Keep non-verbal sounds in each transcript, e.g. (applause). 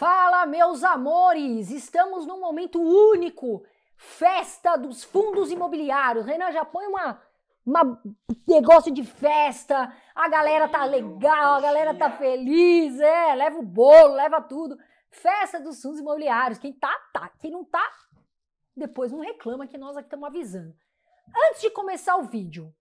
Fala, meus amores! Estamos num momento único festa dos fundos imobiliários. Renan, já põe uma, uma negócio de festa. A galera tá legal, a galera tá feliz, é, leva o bolo, leva tudo. Festa dos fundos imobiliários. Quem tá, tá. Quem não tá, depois não reclama que nós aqui estamos avisando. Antes de começar o vídeo,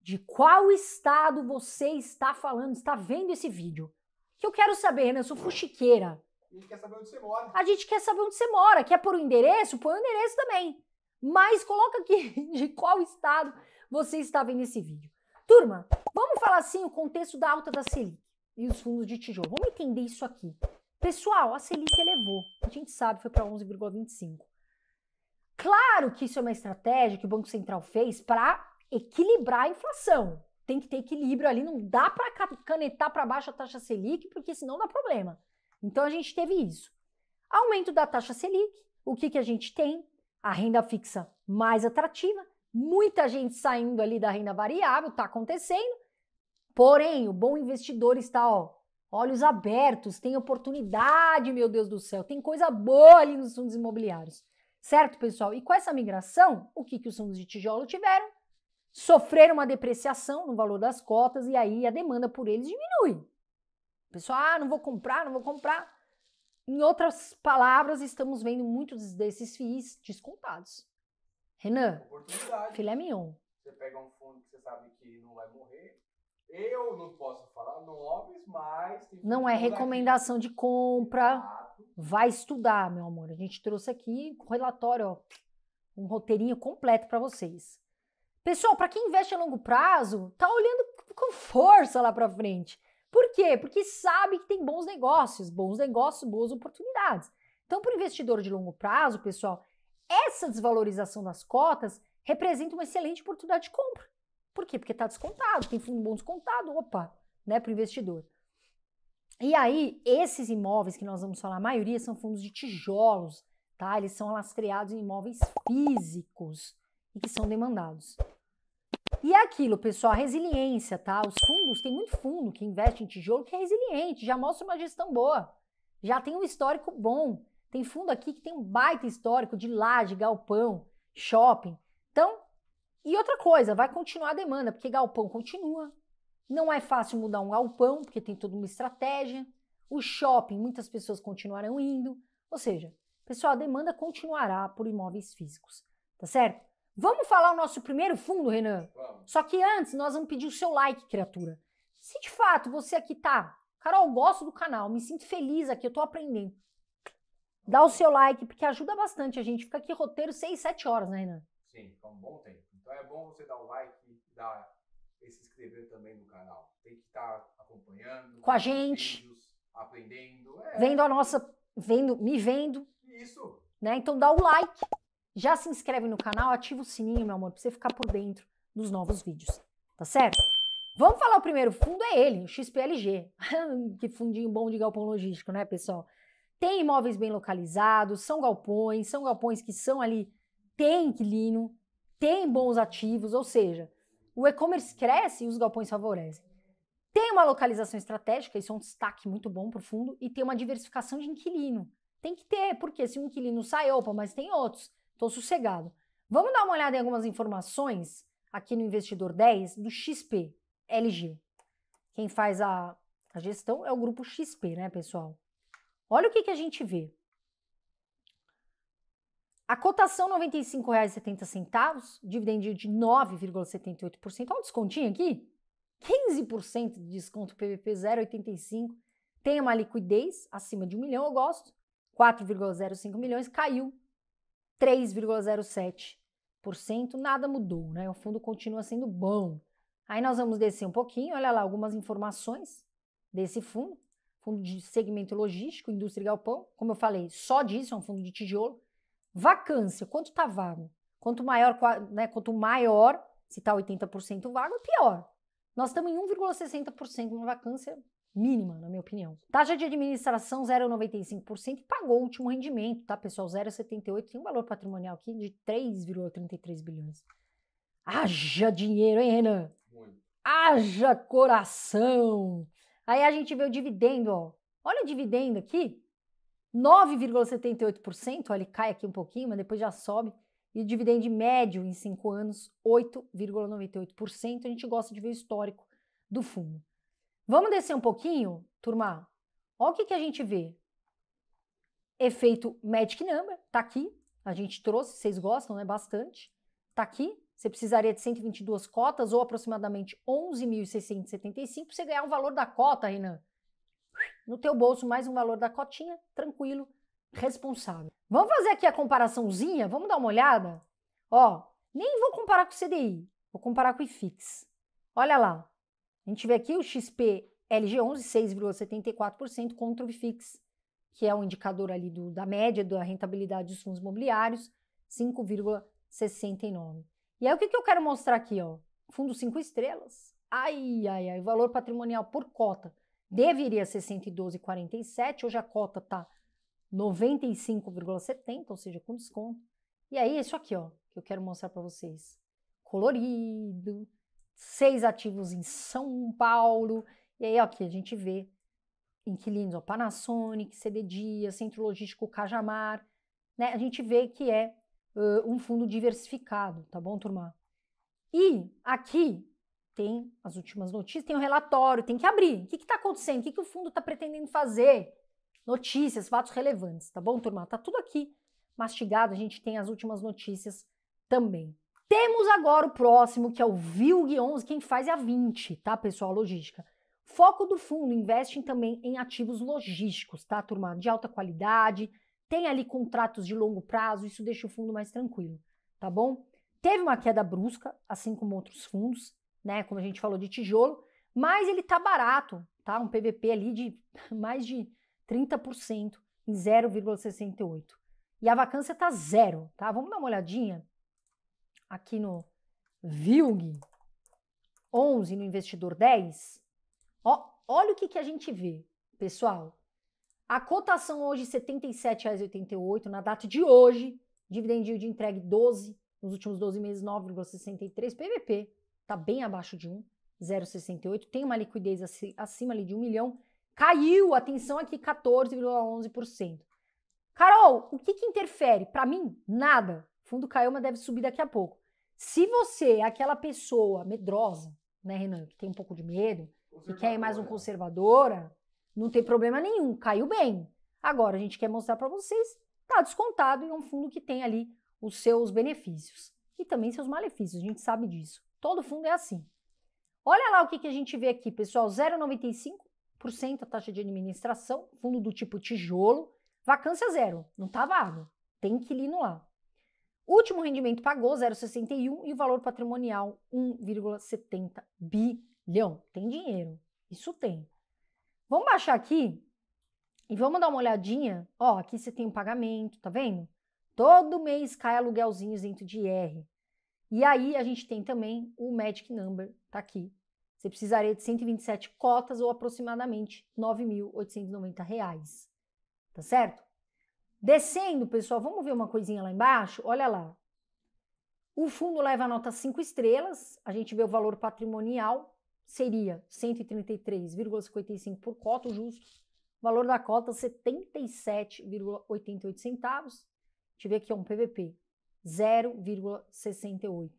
de qual estado você está falando, está vendo esse vídeo? Que eu quero saber, Renan, eu sou fuxiqueira. A gente quer saber onde você mora. A gente quer saber onde você mora. Quer por um endereço? Põe o um endereço também. Mas coloca aqui (laughs) de qual estado você está vendo esse vídeo. Turma, vamos falar assim o contexto da alta da Selic e os fundos de tijolo. Vamos entender isso aqui. Pessoal, a Selic elevou. A gente sabe, foi para 11,25. Claro que isso é uma estratégia que o Banco Central fez para equilibrar a inflação. Tem que ter equilíbrio ali, não dá para canetar para baixo a taxa Selic, porque senão dá problema. Então a gente teve isso. Aumento da taxa Selic, o que, que a gente tem? A renda fixa mais atrativa, muita gente saindo ali da renda variável, está acontecendo. Porém, o bom investidor está, ó, olhos abertos, tem oportunidade, meu Deus do céu, tem coisa boa ali nos fundos imobiliários. Certo, pessoal? E com essa migração, o que, que os fundos de tijolo tiveram? Sofreram uma depreciação no valor das cotas e aí a demanda por eles diminui pessoal, ah, não vou comprar, não vou comprar. Em outras palavras, estamos vendo muitos desses FIIs descontados. Renan, filé mignon. Você pega um fundo que você sabe que não vai morrer. Eu não posso falar nomes, mas... não é recomendação aqui. de compra. Vai estudar, meu amor. A gente trouxe aqui um relatório, ó, um roteirinho completo para vocês. Pessoal, para quem investe a longo prazo, tá olhando com força lá para frente. Por quê? Porque sabe que tem bons negócios, bons negócios, boas oportunidades. Então, para o investidor de longo prazo, pessoal, essa desvalorização das cotas representa uma excelente oportunidade de compra. Por quê? Porque está descontado, tem fundo bom descontado, opa, né, para o investidor. E aí, esses imóveis que nós vamos falar, a maioria são fundos de tijolos, tá? Eles são lastreados em imóveis físicos e que são demandados. E é aquilo, pessoal, a resiliência, tá? Os fundos, tem muito fundo que investe em tijolo que é resiliente, já mostra uma gestão boa, já tem um histórico bom. Tem fundo aqui que tem um baita histórico de laje, galpão, shopping. Então, e outra coisa, vai continuar a demanda, porque galpão continua. Não é fácil mudar um galpão, porque tem toda uma estratégia. O shopping, muitas pessoas continuarão indo. Ou seja, pessoal, a demanda continuará por imóveis físicos, tá certo? Vamos falar o nosso primeiro fundo, Renan? Vamos. Só que antes, nós vamos pedir o seu like, criatura. Se de fato você aqui tá, Carol, gosto do canal, me sinto feliz aqui, eu tô aprendendo. Dá o seu like, porque ajuda bastante a gente. Fica aqui roteiro 6, 7 horas, né, Renan? Sim, fica um bom tempo. Então é bom você dar o like e dar, e se inscrever também no canal. Tem que estar tá acompanhando. Com a gente. Vídeos, aprendendo. É. Vendo a nossa. Vendo, me vendo. Isso. Né? Então dá o like. Já se inscreve no canal, ativa o sininho, meu amor, para você ficar por dentro dos novos vídeos, tá certo? Vamos falar o primeiro fundo é ele, o XPLG. (laughs) que fundinho bom de galpão logístico, né, pessoal? Tem imóveis bem localizados, são galpões, são galpões que são ali, tem inquilino, tem bons ativos, ou seja, o e-commerce cresce e os galpões favorecem. Tem uma localização estratégica, isso é um destaque muito bom para o fundo, e tem uma diversificação de inquilino. Tem que ter, porque se um inquilino sai, opa, mas tem outros. Estou sossegado. Vamos dar uma olhada em algumas informações aqui no Investidor 10 do XP LG. Quem faz a, a gestão é o grupo XP, né, pessoal? Olha o que, que a gente vê. A cotação R$ 95,70, dividendo de 9,78%. Olha o descontinho aqui. 15% de desconto PVP 0,85. Tem uma liquidez acima de 1 milhão, eu gosto. 4,05 milhões, caiu 3,07%. Nada mudou, né? O fundo continua sendo bom. Aí nós vamos descer um pouquinho, olha lá algumas informações desse fundo. Fundo de segmento logístico, indústria e galpão. Como eu falei, só disso é um fundo de tijolo. Vacância, quanto está vago? Quanto maior, né, quanto maior, se está 80% vago, pior. Nós estamos em 1,60% na vacância, mínima, na minha opinião. Taxa de administração 0,95% e pagou o último rendimento, tá, pessoal? 0,78 tem um valor patrimonial aqui de 3,33 bilhões. Haja dinheiro, hein, Renan? Haja coração! Aí a gente vê o dividendo, ó. Olha o dividendo aqui. 9,78%, ele cai aqui um pouquinho, mas depois já sobe. E o dividendo médio em 5 anos, 8,98%. A gente gosta de ver o histórico do fundo. Vamos descer um pouquinho, turma? Olha o que, que a gente vê. Efeito Magic Number, tá aqui. A gente trouxe, vocês gostam, né? Bastante. Tá aqui. Você precisaria de 122 cotas ou aproximadamente 11.675 para você ganhar o valor da cota, Renan. No teu bolso, mais um valor da cotinha, tranquilo, responsável. Vamos fazer aqui a comparaçãozinha? Vamos dar uma olhada? Ó, nem vou comparar com o CDI, vou comparar com o IFIX. Olha lá, a gente vê aqui o XP LG11, 6,74% contra o VFIX, que é o um indicador ali do, da média da rentabilidade dos fundos imobiliários, 5,69. E aí o que, que eu quero mostrar aqui, ó? Fundo 5 estrelas. Ai, ai, ai, valor patrimonial por cota deveria ser 112,47, hoje a cota tá 95,70, ou seja, com desconto. E aí isso aqui, ó, que eu quero mostrar para vocês. Colorido, seis ativos em São Paulo. E aí, ó, aqui a gente vê inquilinos, ó, Panasonic, CD Dias, Centro Logístico Cajamar, né? A gente vê que é uh, um fundo diversificado, tá bom, turma? E aqui tem as últimas notícias, tem o um relatório, tem que abrir. O que está acontecendo? O que, que o fundo está pretendendo fazer? Notícias, fatos relevantes, tá bom, turma? Tá tudo aqui mastigado, a gente tem as últimas notícias também. Temos agora o próximo, que é o VILG 11, quem faz é a 20, tá, pessoal? Logística. Foco do fundo, investem também em ativos logísticos, tá, turma? De alta qualidade, tem ali contratos de longo prazo, isso deixa o fundo mais tranquilo, tá bom? Teve uma queda brusca, assim como outros fundos, né? Como a gente falou de tijolo, mas ele tá barato, tá? Um PVP ali de (laughs) mais de 30% em 0,68. E a vacância tá zero, tá? Vamos dar uma olhadinha? aqui no VILG 11, no investidor 10, ó, olha o que, que a gente vê, pessoal. A cotação hoje R$ 77,88, na data de hoje, dividend de entregue 12, nos últimos 12 meses 9,63, PVP está bem abaixo de 1, tem uma liquidez acima ali de 1 milhão, caiu, atenção aqui, 14,11%. Carol, o que, que interfere? Para mim, nada fundo caiu, mas deve subir daqui a pouco. Se você é aquela pessoa medrosa, né, Renan, que tem um pouco de medo, e quer ir mais um conservadora, não tem problema nenhum, caiu bem. Agora a gente quer mostrar para vocês, tá descontado e é um fundo que tem ali os seus benefícios e também seus malefícios, a gente sabe disso. Todo fundo é assim. Olha lá o que, que a gente vê aqui, pessoal, 0,95% a taxa de administração, fundo do tipo tijolo, vacância zero, não tá vago, tem que no lá. Último rendimento pagou 0,61 e o valor patrimonial 1,70 bilhão. Tem dinheiro, isso tem. Vamos baixar aqui e vamos dar uma olhadinha. Ó, aqui você tem o um pagamento, tá vendo? Todo mês cai aluguelzinhos dentro de IR. E aí a gente tem também o Magic Number, tá aqui. Você precisaria de 127 cotas ou aproximadamente R$ 9.890, tá certo? Descendo, pessoal, vamos ver uma coisinha lá embaixo? Olha lá. O fundo leva a nota 5 estrelas, a gente vê o valor patrimonial, seria 133,55 por cota, o justo. O valor da cota, 77,88 centavos. A gente vê aqui ó, um PVP, 0,68.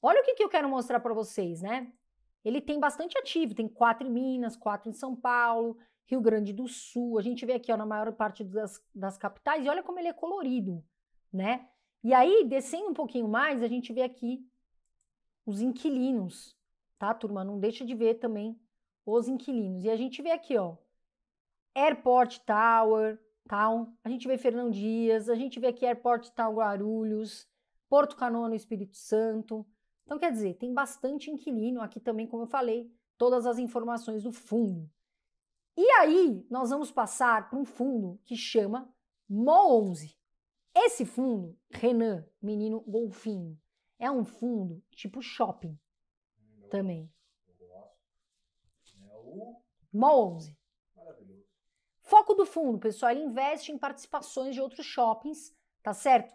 Olha o que, que eu quero mostrar para vocês, né? Ele tem bastante ativo, tem quatro em Minas, quatro em São Paulo, Rio Grande do Sul, a gente vê aqui ó, na maior parte das, das capitais, e olha como ele é colorido, né? E aí, descendo um pouquinho mais, a gente vê aqui os inquilinos, tá, turma? Não deixa de ver também os inquilinos. E a gente vê aqui, ó, Airport Tower, Town, a gente vê Fernão Dias, a gente vê aqui Airport Tower Guarulhos, Porto Canoa no Espírito Santo. Então, quer dizer, tem bastante inquilino aqui também, como eu falei, todas as informações do fundo. E aí nós vamos passar para um fundo que chama MO11. Esse fundo, Renan, menino golfinho, é um fundo tipo shopping Meu também. MO11. Foco do fundo, pessoal, ele investe em participações de outros shoppings, tá certo?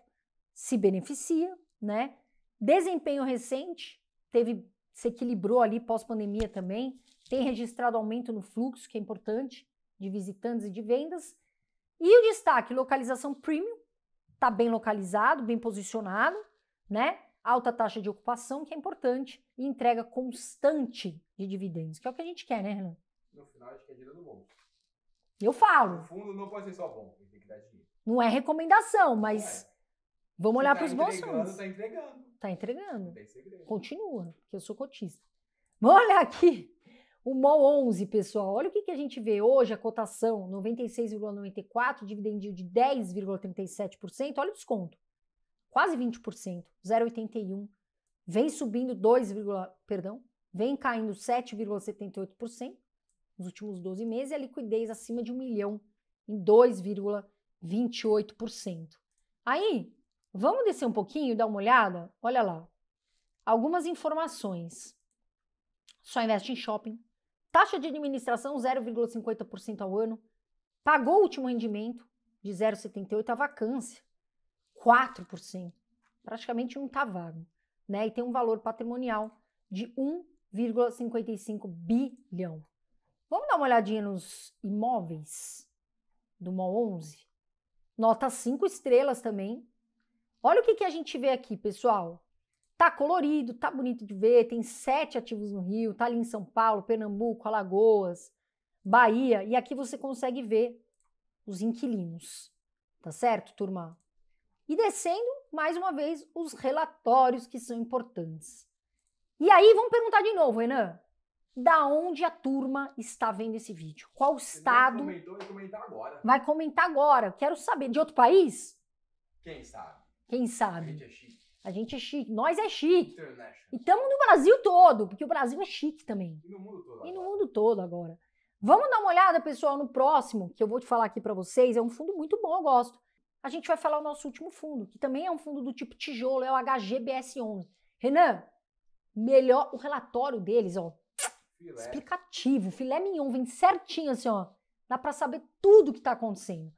Se beneficia, né? Desempenho recente, teve se equilibrou ali pós-pandemia também, tem registrado aumento no fluxo, que é importante, de visitantes e de vendas. E o destaque, localização premium, está bem localizado, bem posicionado, né? Alta taxa de ocupação, que é importante, e entrega constante de dividendos, que é o que a gente quer, né, Renan? No final, a gente quer é dinheiro do bom. Eu falo. O fundo não pode ser só bom, tem que dar dinheiro. Não é recomendação, mas é. vamos olhar tá para os bons fundos. Está entregando. Está entregando. Continua, porque eu sou cotista. Vamos olhar aqui o MOL 11, pessoal, olha o que, que a gente vê hoje, a cotação 96,94, dividendo de 10,37%, olha o desconto, quase 20%, 0,81%, vem subindo 2, perdão, vem caindo 7,78% nos últimos 12 meses e a liquidez acima de 1 milhão em 2,28%. Aí, vamos descer um pouquinho, dar uma olhada? Olha lá, algumas informações só investe em shopping, taxa de administração 0,50% ao ano, pagou o último rendimento de 0,78% a vacância, 4%. Praticamente um está vago, né? E tem um valor patrimonial de 1,55 bilhão. Vamos dar uma olhadinha nos imóveis do MOL 11? Nota 5 estrelas também. Olha o que, que a gente vê aqui, pessoal. Tá colorido, tá bonito de ver, tem sete ativos no Rio, tá ali em São Paulo, Pernambuco, Alagoas, Bahia, e aqui você consegue ver os inquilinos, tá certo, turma? E descendo, mais uma vez, os relatórios que são importantes. E aí, vamos perguntar de novo, Renan, da onde a turma está vendo esse vídeo? Qual estado? Comentou, vai comentar agora. Vai comentar agora. Quero saber, de outro país? Quem sabe? Quem sabe? A gente é chique. A gente é chique. Nós é chique. E estamos no Brasil todo, porque o Brasil é chique também. E no mundo todo. E no mundo todo agora. Vamos dar uma olhada, pessoal, no próximo, que eu vou te falar aqui para vocês. É um fundo muito bom, eu gosto. A gente vai falar o nosso último fundo, que também é um fundo do tipo tijolo, é o HGBS11. Renan, melhor o relatório deles, ó. Filé. Explicativo, filé mignon, vem certinho assim, ó. Dá para saber tudo o que está acontecendo.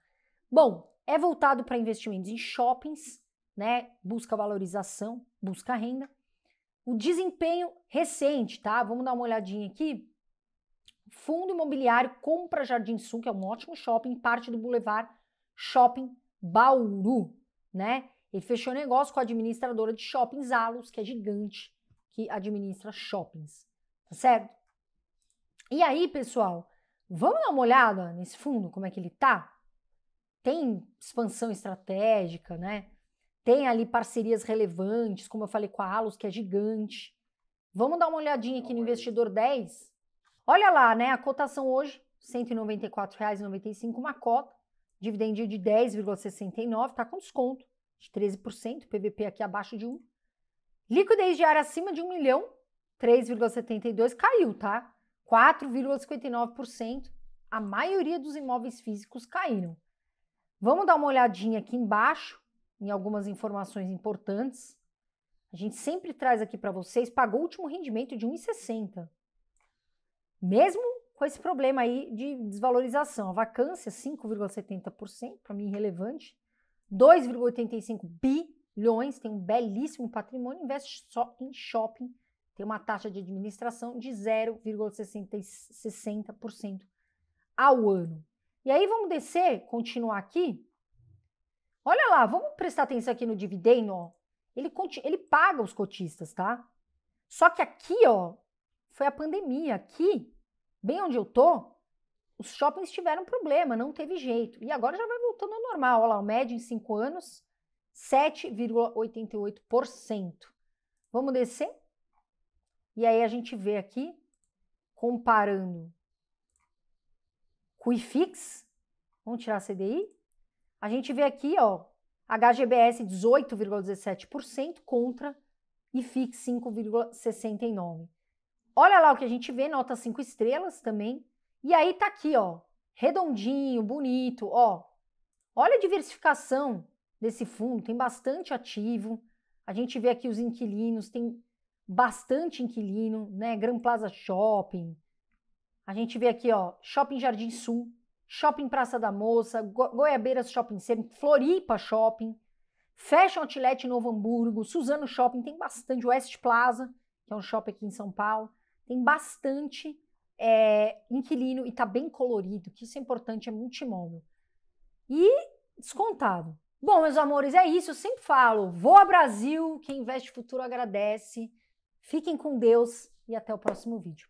Bom, é voltado para investimentos em shoppings, né, busca valorização, busca renda. O desempenho recente, tá? Vamos dar uma olhadinha aqui. Fundo imobiliário compra Jardim Sul, que é um ótimo shopping, parte do Boulevard Shopping Bauru, né? Ele fechou negócio com a administradora de shoppings Alos, que é gigante, que administra shoppings, tá certo? E aí, pessoal, vamos dar uma olhada nesse fundo, como é que ele tá? Tem expansão estratégica, né? Tem ali parcerias relevantes, como eu falei com a Alus, que é gigante. Vamos dar uma olhadinha aqui no investidor 10. Olha lá, né? A cotação hoje, R$ 194,95 uma cota. Dividendo de 10,69, está com desconto de 13%, PVP aqui abaixo de 1. Liquidez diária acima de 1 milhão, 3,72 caiu, tá? 4,59%. A maioria dos imóveis físicos caíram. Vamos dar uma olhadinha aqui embaixo em algumas informações importantes. A gente sempre traz aqui para vocês, pagou o último rendimento de 1,60. Mesmo com esse problema aí de desvalorização, a vacância 5,70%, para mim irrelevante, 2,85 bilhões, tem um belíssimo patrimônio, investe só em shopping, tem uma taxa de administração de 0,60% ao ano. E aí vamos descer, continuar aqui, Olha lá, vamos prestar atenção aqui no dividendo, ó. Ele, ele paga os cotistas, tá? Só que aqui, ó, foi a pandemia. Aqui, bem onde eu tô, os shoppings tiveram problema, não teve jeito. E agora já vai voltando ao normal. Olha lá, o médio em 5 anos, 7,88%. Vamos descer? E aí a gente vê aqui, comparando o iFix. vamos tirar a CDI, a gente vê aqui, ó, HGBS 18,17% contra IFIX 5,69%. Olha lá o que a gente vê, nota 5 estrelas também. E aí tá aqui, ó, redondinho, bonito, ó. Olha a diversificação desse fundo, tem bastante ativo. A gente vê aqui os inquilinos, tem bastante inquilino, né? Gran Plaza Shopping. A gente vê aqui, ó, Shopping Jardim Sul, Shopping Praça da Moça, Go Goiabeiras Shopping Center, Floripa Shopping, Fashion Outlet Novo Hamburgo, Suzano Shopping, tem bastante, West Plaza, que é um shopping aqui em São Paulo, tem bastante é, inquilino e tá bem colorido, que isso é importante, é multimóvel. E descontado. Bom, meus amores, é isso, eu sempre falo, voa Brasil, quem investe futuro agradece, fiquem com Deus e até o próximo vídeo.